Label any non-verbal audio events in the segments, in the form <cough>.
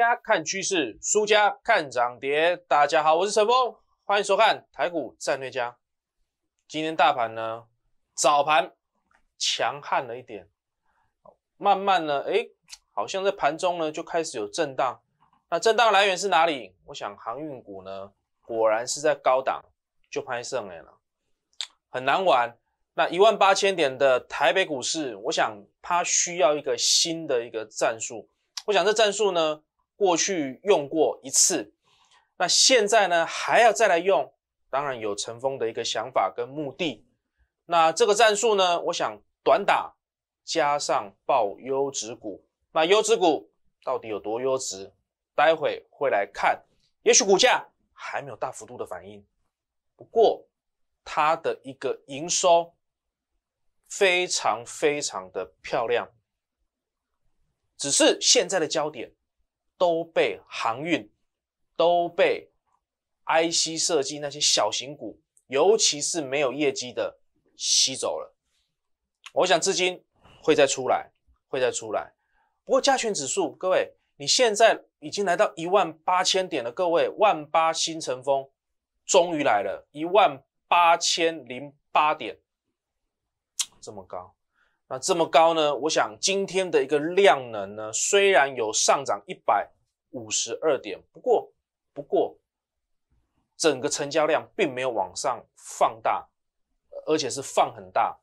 家看趋势，输家看涨跌。大家好，我是陈峰，欢迎收看台股战略家。今天大盘呢，早盘强悍了一点，慢慢呢，哎，好像在盘中呢就开始有震荡。那震荡来源是哪里？我想航运股呢，果然是在高档就拍圣了，很难玩。那一万八千点的台北股市，我想它需要一个新的一个战术。我想这战术呢。过去用过一次，那现在呢还要再来用？当然有陈峰的一个想法跟目的。那这个战术呢，我想短打加上报优质股。那优质股到底有多优质？待会会来看。也许股价还没有大幅度的反应，不过它的一个营收非常非常的漂亮。只是现在的焦点。都被航运、都被 IC 设计那些小型股，尤其是没有业绩的吸走了。我想资金会再出来，会再出来。不过加权指数，各位，你现在已经来到一万八千点了。各位，万八新晨峰终于来了，一万八千零八点，这么高。那这么高呢？我想今天的一个量能呢，虽然有上涨一百五十二点，不过不过，整个成交量并没有往上放大，而且是放很大。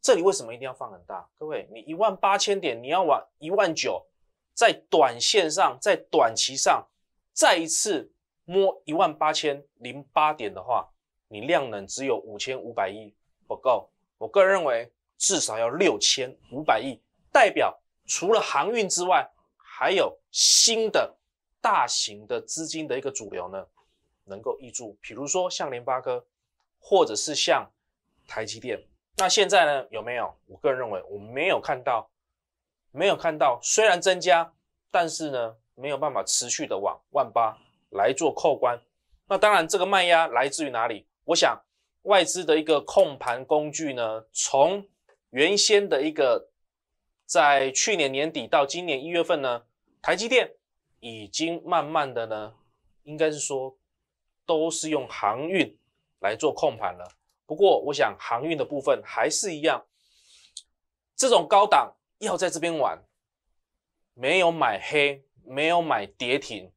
这里为什么一定要放很大？各位，你一万八千点，你要往一万九，在短线上，在短期上，再一次摸一万八千零八点的话，你量能只有五千五百亿，不够。我个人认为。至少要六千五百亿，代表除了航运之外，还有新的大型的资金的一个主流呢，能够挹注。比如说像联发科，或者是像台积电。那现在呢有没有？我个人认为，我没有看到，没有看到。虽然增加，但是呢没有办法持续的往万八来做扣关。那当然，这个卖压来自于哪里？我想外资的一个控盘工具呢，从原先的一个，在去年年底到今年一月份呢，台积电已经慢慢的呢，应该是说都是用航运来做控盘了。不过，我想航运的部分还是一样，这种高档要在这边玩，没有买黑，没有买跌停，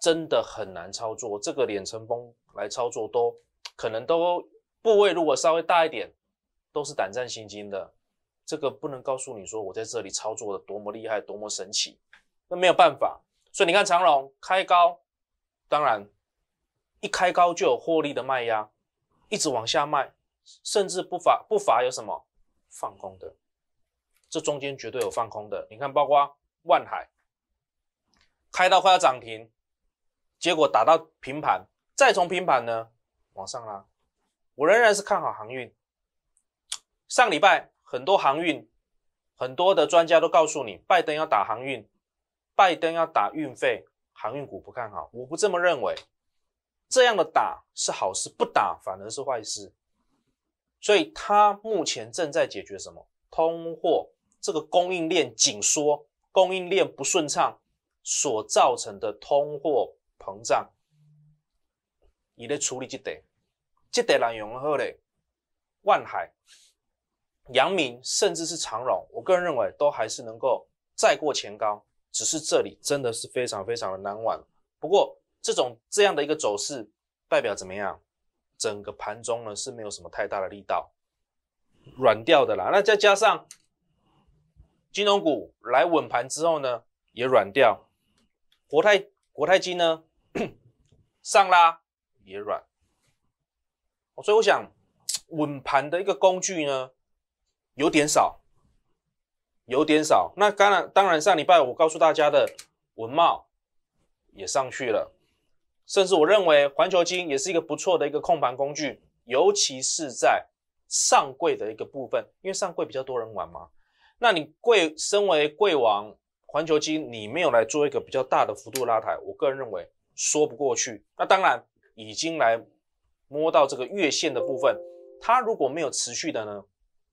真的很难操作。这个脸成崩来操作都可能都部位如果稍微大一点。都是胆战心惊的，这个不能告诉你说我在这里操作的多么厉害，多么神奇，那没有办法。所以你看长荣开高，当然一开高就有获利的卖压，一直往下卖，甚至不乏不乏有什么放空的，这中间绝对有放空的。你看，包括万海开到快要涨停，结果打到平盘，再从平盘呢往上拉，我仍然是看好航运。上礼拜，很多航运，很多的专家都告诉你，拜登要打航运，拜登要打运费，航运股不看好。我不这么认为，这样的打是好事，不打反而是坏事。所以他目前正在解决什么？通货这个供应链紧缩，供应链不顺畅所造成的通货膨胀，伊咧处理即得，即得内用好咧，万海。阳明甚至是长荣，我个人认为都还是能够再过前高，只是这里真的是非常非常的难挽。不过这种这样的一个走势，代表怎么样？整个盘中呢是没有什么太大的力道，软掉的啦。那再加上金融股来稳盘之后呢，也软掉。国泰国泰金呢 <clears throat> 上拉也软。所以我想 <tsk> 稳盘的一个工具呢。有点少，有点少。那当然，当然上礼拜我告诉大家的文茂也上去了，甚至我认为环球金也是一个不错的一个控盘工具，尤其是在上柜的一个部分，因为上柜比较多人玩嘛。那你贵身为贵王环球金，你没有来做一个比较大的幅度拉抬，我个人认为说不过去。那当然已经来摸到这个月线的部分，它如果没有持续的呢？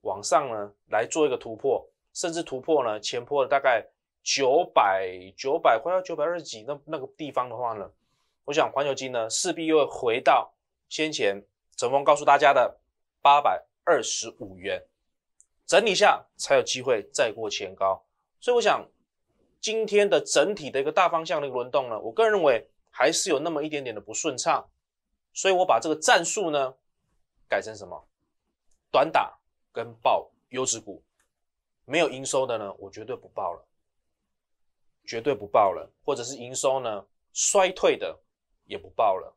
往上呢，来做一个突破，甚至突破呢前破大概九百九百快要九百二十几那那个地方的话呢，我想环球金呢势必又会回到先前陈峰告诉大家的八百二十五元，整理下才有机会再过前高，所以我想今天的整体的一个大方向的一个轮动呢，我个人认为还是有那么一点点的不顺畅，所以我把这个战术呢改成什么短打。跟报优质股没有营收的呢，我绝对不报了，绝对不报了；或者是营收呢衰退的也不报了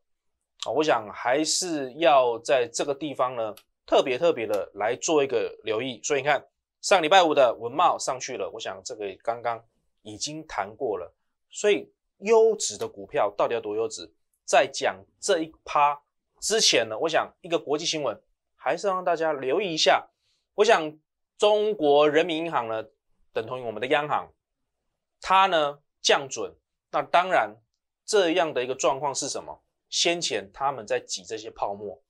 啊。我想还是要在这个地方呢，特别特别的来做一个留意。所以你看，上礼拜五的文茂上去了，我想这个刚刚已经谈过了。所以优质的股票到底要多优质？在讲这一趴之前呢，我想一个国际新闻还是让大家留意一下。我想，中国人民银行呢，等同于我们的央行，它呢降准，那当然，这样的一个状况是什么？先前他们在挤这些泡沫，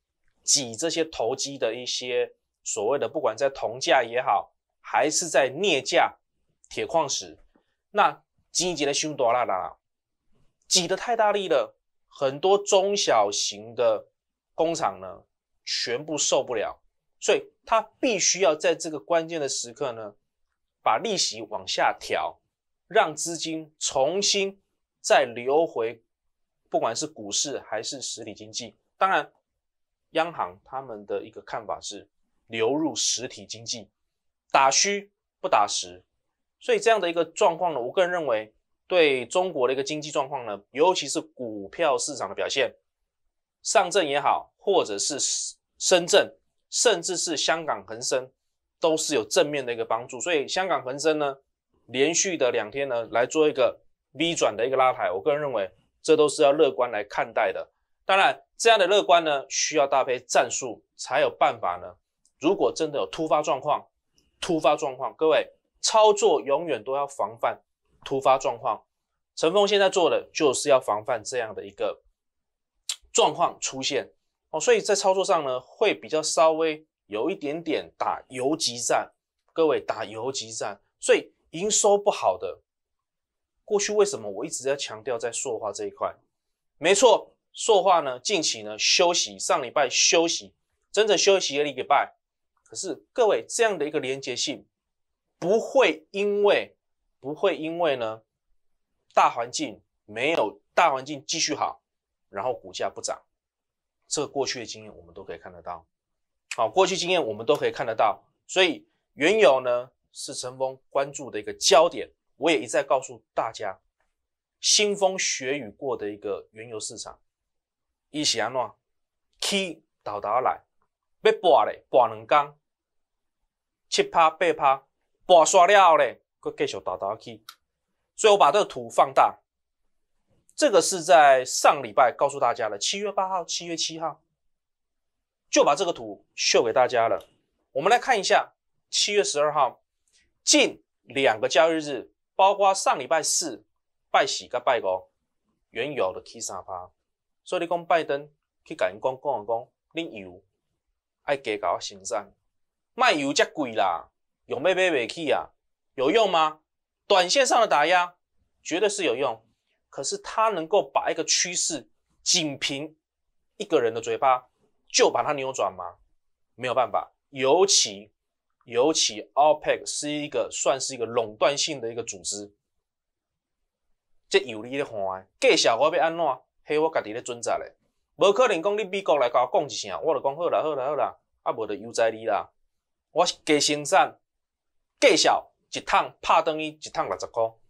挤这些投机的一些所谓的，不管在铜价也好，还是在镍价、铁矿石，那经济的凶多啦啦啦，挤得太大力了，很多中小型的工厂呢，全部受不了。所以，他必须要在这个关键的时刻呢，把利息往下调，让资金重新再流回，不管是股市还是实体经济。当然，央行他们的一个看法是，流入实体经济，打虚不打实。所以这样的一个状况呢，我个人认为，对中国的一个经济状况呢，尤其是股票市场的表现，上证也好，或者是深圳。甚至是香港恒生都是有正面的一个帮助，所以香港恒生呢，连续的两天呢来做一个 V 转的一个拉抬，我个人认为这都是要乐观来看待的。当然，这样的乐观呢需要搭配战术才有办法呢。如果真的有突发状况，突发状况，各位操作永远都要防范突发状况。陈峰现在做的就是要防范这样的一个状况出现。所以在操作上呢，会比较稍微有一点点打游击战。各位打游击战，所以营收不好的过去为什么我一直在强调在塑化这一块？没错，塑化呢近期呢休息，上礼拜休息，整整休息一个礼拜。可是各位这样的一个连结性，不会因为不会因为呢大环境没有大环境继续好，然后股价不涨。这过去的经验我们都可以看得到，好，过去经验我们都可以看得到，所以原油呢是成功关注的一个焦点，我也一再告诉大家，腥风血雨过的一个原油市场，一席安乱，起，倒倒来，要跌嘞，跌两公，七八八趴，跌刷了嘞，佫继续倒倒起，所以我把这图放大。这个是在上礼拜告诉大家了，七月八号、七月七号就把这个图秀给大家了。我们来看一下七月十二号，近两个交易日，包括上礼拜四拜喜跟拜五，原有的 K 三趴。所以你讲拜登去跟人讲讲讲你油爱加搞行产，卖油才贵啦，有没被维起啊？有用吗？短线上的打压绝对是有用。可是他能够把一个趋势，仅凭一个人的嘴巴就把它扭转吗？没有办法。尤其，尤其 OPEC 是一个算是一个垄断性的一个组织。这有利咧看，介绍我要安怎？迄，我家己咧准则咧，无可能讲你美国来甲我讲一声，我就讲好啦，好啦，好啦，啊无就悠哉你啦。我是计生产，介绍一趟拍等于一趟六十股。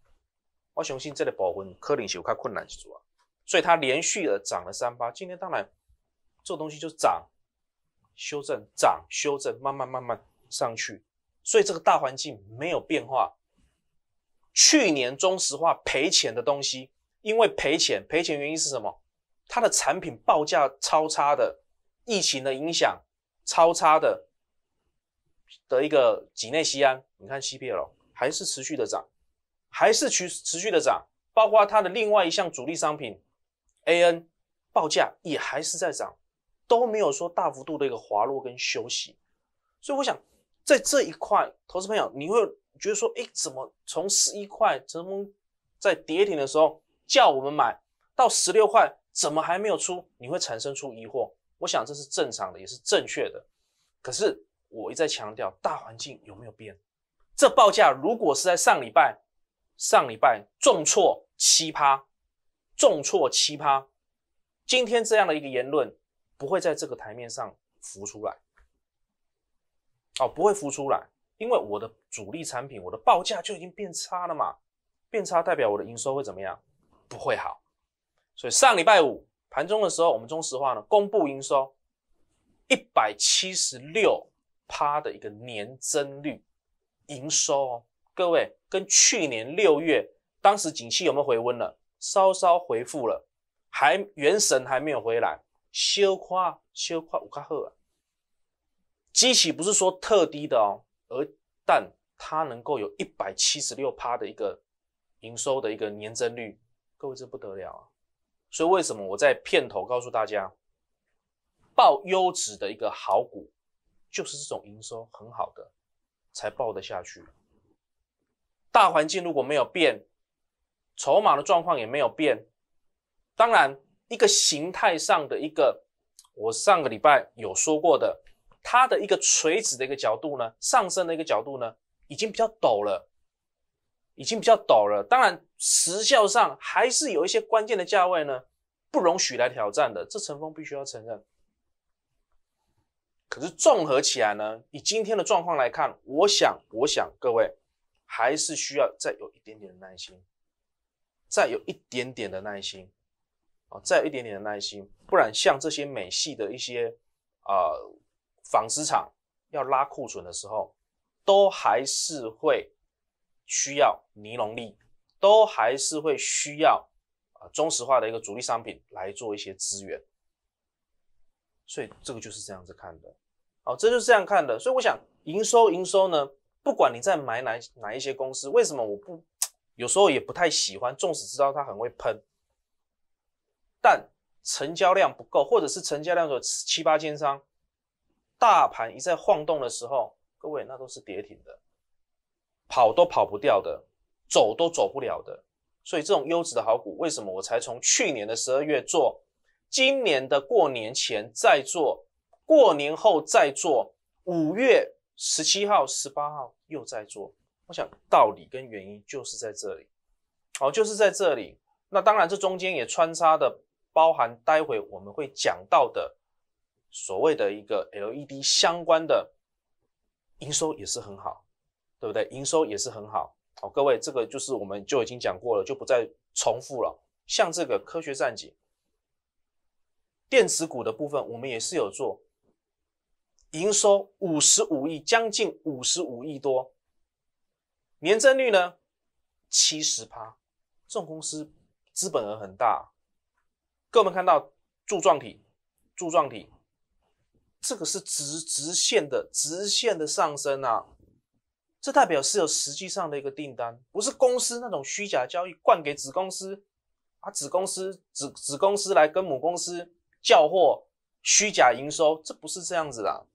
我相信这个保分，可能是有较困难一处啊，所以它连续的涨了三八，今天当然，这东西就涨，修正涨修正，慢慢慢慢上去，所以这个大环境没有变化。去年中石化赔钱的东西，因为赔钱，赔钱原因是什么？它的产品报价超差的，疫情的影响超差的，的一个几内西安，你看 CPL 还是持续的涨。还是持持续的涨，包括它的另外一项主力商品，AN 报价也还是在涨，都没有说大幅度的一个滑落跟休息。所以我想，在这一块，投资朋友你会觉得说，哎，怎么从十一块，成功在跌停的时候叫我们买到十六块，怎么还没有出？你会产生出疑惑。我想这是正常的，也是正确的。可是我一再强调，大环境有没有变？这报价如果是在上礼拜。上礼拜重挫七趴，重挫七趴，今天这样的一个言论不会在这个台面上浮出来，哦，不会浮出来，因为我的主力产品我的报价就已经变差了嘛，变差代表我的营收会怎么样？不会好，所以上礼拜五盘中的时候，我们中石化呢公布营收一百七十六趴的一个年增率，营收。各位，跟去年六月当时景气有没有回温了？稍稍回复了，还元神还没有回来，修夸修夸五卡赫啊！机器不是说特低的哦，而但它能够有一百七十六趴的一个营收的一个年增率，各位这不得了啊！所以为什么我在片头告诉大家，报优质的一个好股，就是这种营收很好的才报得下去。大环境如果没有变，筹码的状况也没有变。当然，一个形态上的一个，我上个礼拜有说过的，它的一个垂直的一个角度呢，上升的一个角度呢，已经比较陡了，已经比较陡了。当然，时效上还是有一些关键的价位呢，不容许来挑战的。这陈峰必须要承认。可是综合起来呢，以今天的状况来看，我想，我想各位。还是需要再有一点点的耐心，再有一点点的耐心，啊，再有一点点的耐心，不然像这些美系的一些啊纺织厂要拉库存的时候，都还是会需要尼龙粒，都还是会需要啊中石化的一个主力商品来做一些资源。所以这个就是这样子看的，好，这就是这样看的，所以我想营收营收呢。不管你在买哪哪一些公司，为什么我不？<tsk> 有时候也不太喜欢。纵使知道它很会喷，但成交量不够，或者是成交量有七八千张，大盘一再晃动的时候，各位那都是跌停的，跑都跑不掉的，走都走不了的。所以这种优质的好股，为什么我才从去年的十二月做，今年的过年前再做，过年后再做，五月。十七号、十八号又在做，我想道理跟原因就是在这里，哦，就是在这里。那当然，这中间也穿插的包含待会我们会讲到的所谓的一个 LED 相关的营收也是很好，对不对？营收也是很好。好，各位，这个就是我们就已经讲过了，就不再重复了。像这个科学战警电池股的部分，我们也是有做。营收五十五亿，将近五十五亿多，年增率呢，七十趴。种公司资本额很大，各位看到柱状体，柱状体，这个是直直线的直线的上升啊，这代表是有实际上的一个订单，不是公司那种虚假交易灌给子公司，啊，子公司子子公司来跟母公司叫货，虚假营收，这不是这样子啦。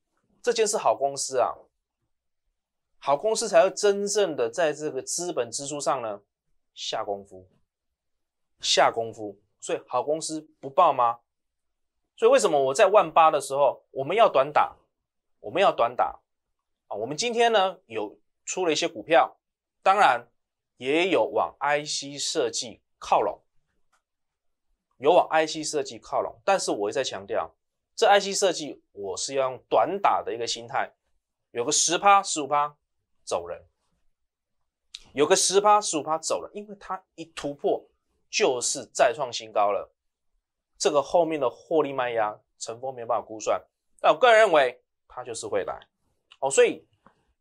这件事好公司啊，好公司才会真正的在这个资本支出上呢下功夫，下功夫。所以好公司不报吗？所以为什么我在万八的时候我们要短打，我们要短打啊？我们今天呢有出了一些股票，当然也有往 IC 设计靠拢，有往 IC 设计靠拢。但是我一再强调。这 IC 设计，我是要用短打的一个心态，有个十趴十五趴走人，有个十趴十五趴走了，因为它一突破就是再创新高了，这个后面的获利卖压，晨峰没有办法估算，但我个人认为它就是会来，哦，所以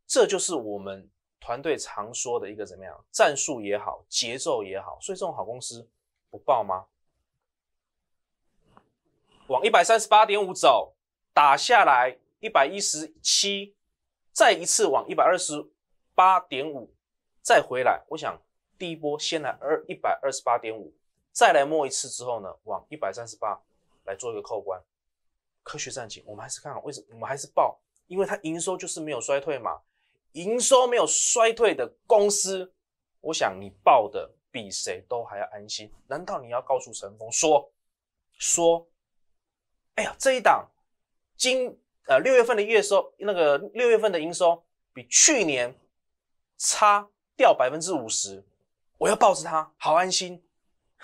这就是我们团队常说的一个怎么样，战术也好，节奏也好，所以这种好公司不爆吗？往一百三十八点五走，打下来一百一十七，再一次往一百二十八点五再回来。我想第一波先来二一百二十八点五，再来摸一次之后呢，往一百三十八来做一个扣关。科学战警，我们还是看为什么，我们还是报，因为它营收就是没有衰退嘛。营收没有衰退的公司，我想你报的比谁都还要安心。难道你要告诉陈峰说说？哎呀，这一档，今呃六月份的月收那个六月份的营收比去年差掉百分之五十，我要抱着它，好安心，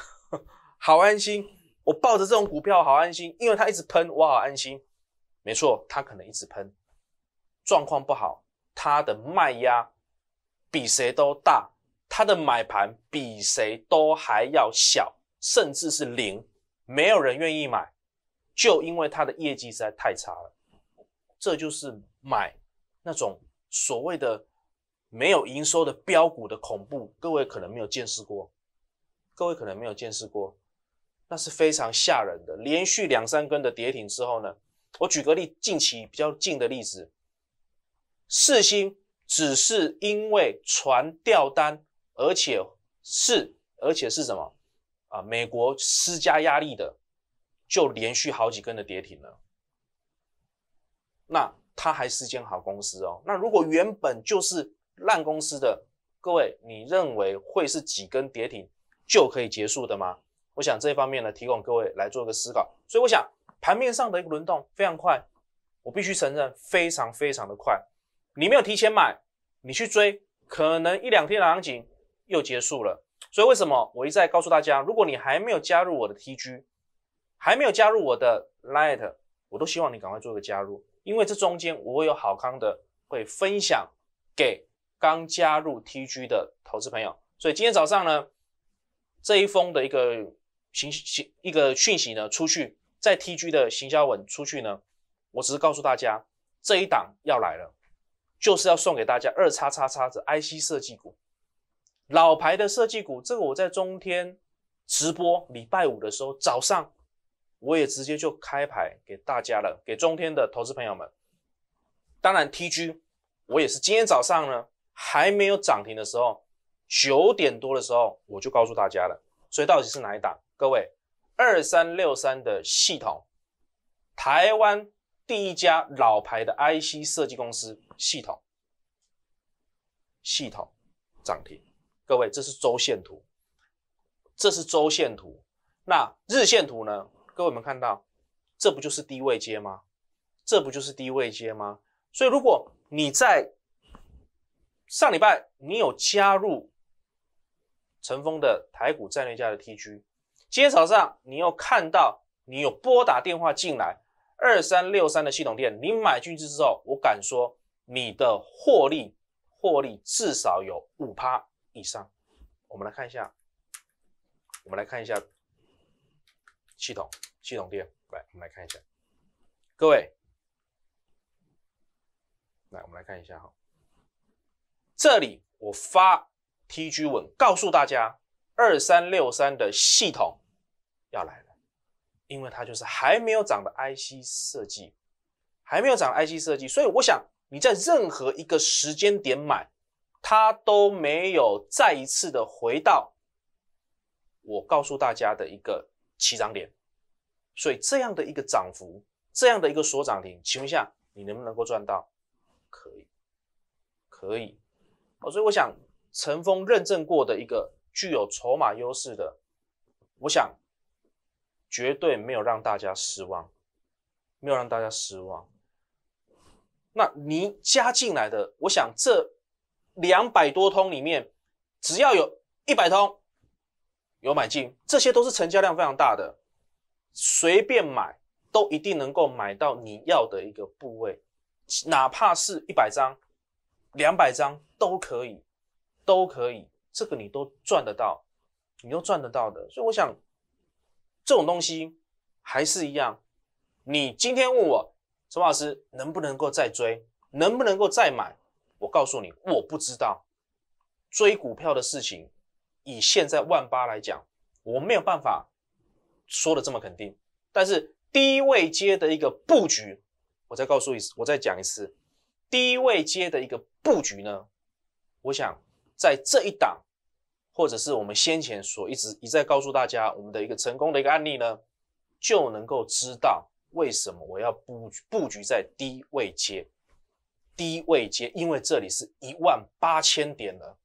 <laughs> 好安心，我抱着这种股票好安心，因为它一直喷，我好安心。没错，它可能一直喷，状况不好，它的卖压比谁都大，它的买盘比谁都还要小，甚至是零，没有人愿意买。就因为它的业绩实在太差了，这就是买那种所谓的没有营收的标股的恐怖。各位可能没有见识过，各位可能没有见识过，那是非常吓人的。连续两三根的跌停之后呢，我举个例，近期比较近的例子，四星只是因为传掉单，而且是而且是什么啊？美国施加压力的。就连续好几根的跌停了，那它还是间好公司哦。那如果原本就是烂公司的，各位，你认为会是几根跌停就可以结束的吗？我想这一方面呢，提供各位来做个思考。所以我想盘面上的一个轮动非常快，我必须承认，非常非常的快。你没有提前买，你去追，可能一两天的行情又结束了。所以为什么我一再告诉大家，如果你还没有加入我的 TG？还没有加入我的 Light，我都希望你赶快做一个加入，因为这中间我有好康的会分享给刚加入 TG 的投资朋友。所以今天早上呢，这一封的一个行行一个讯息呢出去，在 TG 的行销文出去呢，我只是告诉大家这一档要来了，就是要送给大家二叉叉叉的 IC 设计股，老牌的设计股，这个我在中天直播礼拜五的时候早上。我也直接就开牌给大家了，给中天的投资朋友们。当然，TG 我也是今天早上呢还没有涨停的时候，九点多的时候我就告诉大家了。所以到底是哪一档？各位，二三六三的系统，台湾第一家老牌的 IC 设计公司系统，系统涨停。各位，这是周线图，这是周线图。那日线图呢？各位，没们看到，这不就是低位接吗？这不就是低位接吗？所以，如果你在上礼拜你有加入陈风的台股战略家的 TG，今天早上你又看到你有拨打电话进来二三六三的系统店，你买进去之后，我敢说你的获利获利至少有五趴以上。我们来看一下，我们来看一下系统。系统电，来我们来看一下，各位，来我们来看一下哈，这里我发 T G 文告诉大家，二三六三的系统要来了，因为它就是还没有涨的 I C 设计，还没有涨 I C 设计，所以我想你在任何一个时间点买，它都没有再一次的回到我告诉大家的一个起涨点。所以这样的一个涨幅，这样的一个所涨停请问一下，你能不能够赚到？可以，可以。哦，所以我想，陈峰认证过的一个具有筹码优势的，我想绝对没有让大家失望，没有让大家失望。那你加进来的，我想这两百多通里面，只要有一百通有买进，这些都是成交量非常大的。随便买都一定能够买到你要的一个部位，哪怕是一百张、两百张都可以，都可以，这个你都赚得到，你都赚得到的。所以我想，这种东西还是一样。你今天问我陈老师能不能够再追，能不能够再买？我告诉你，我不知道。追股票的事情，以现在万八来讲，我没有办法。说的这么肯定，但是低位接的一个布局，我再告诉一次，我再讲一次，低位接的一个布局呢，我想在这一档，或者是我们先前所一直一再告诉大家我们的一个成功的一个案例呢，就能够知道为什么我要布布局在低位接低位接，因为这里是一万八千点了，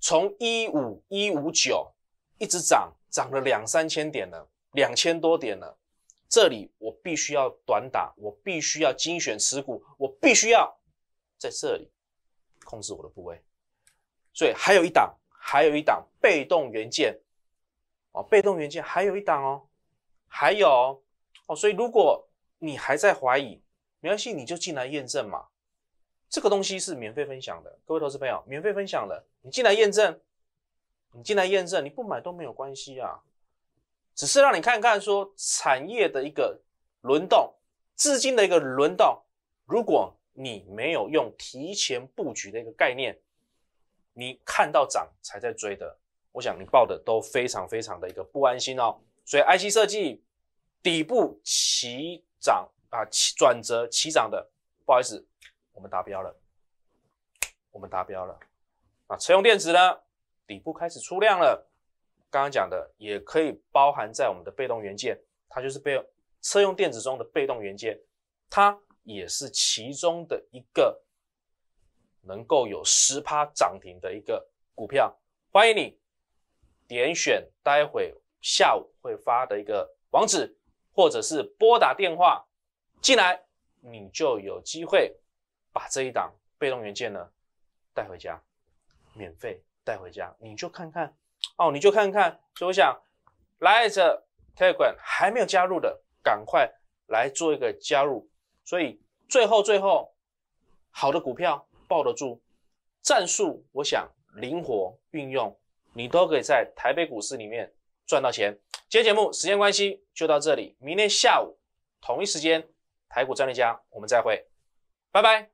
从一五一五九一直涨，涨了两三千点了。两千多点了，这里我必须要短打，我必须要精选持股，我必须要在这里控制我的部位。所以还有一档，还有一档被动元件哦，被动元件还有一档哦，还有哦，哦，所以如果你还在怀疑，没关系，你就进来验证嘛。这个东西是免费分享的，各位投资朋友，免费分享的，你进来验证，你进来验证，你不买都没有关系啊。只是让你看看，说产业的一个轮动，资金的一个轮动。如果你没有用提前布局的一个概念，你看到涨才在追的，我想你报的都非常非常的一个不安心哦。所以 IC 设计底部起涨啊，转折起涨的，不好意思，我们达标了，我们达标了啊。车用电池呢，底部开始出量了。刚刚讲的也可以包含在我们的被动元件，它就是被车用电子中的被动元件，它也是其中的一个能够有十趴涨停的一个股票。欢迎你点选待会下午会发的一个网址，或者是拨打电话进来，你就有机会把这一档被动元件呢带回家，免费带回家，你就看看。哦，你就看看，所以我想，来者台湾还没有加入的，赶快来做一个加入。所以最后最后，好的股票抱得住，战术我想灵活运用，你都可以在台北股市里面赚到钱。今天节目时间关系就到这里，明天下午同一时间，台股战略家我们再会，拜拜。